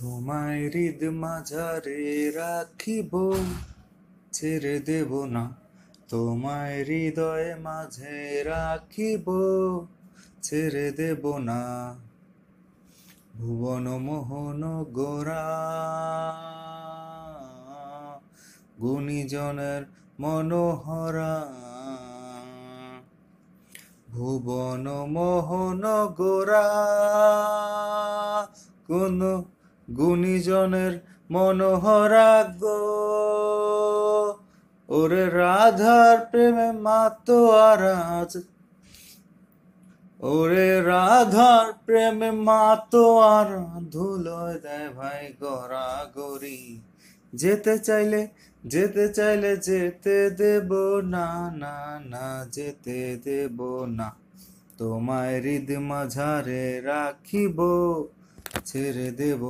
তোমায় হৃদ মাঝারে রাখিব ছেড়ে দেব না তোমায় হৃদয়ে মাঝে রাখিব ছেড়ে দেব না ভুবন মোহন গোরা গুণীজনের মনোহরা ভুবন মোহন গোরা কোন গুণীজনের মনোহরাগ ওরে রাধার প্রেমে মাত আরাজ ওরে রাধার প্রেমে মাত আর ধুলোয় দেয় ভাই গড়া গরি যেতে চাইলে যেতে চাইলে যেতে দেব না না না যেতে দেব না তোমায় হৃদ মাঝারে রাখিব ছেড়ে দেব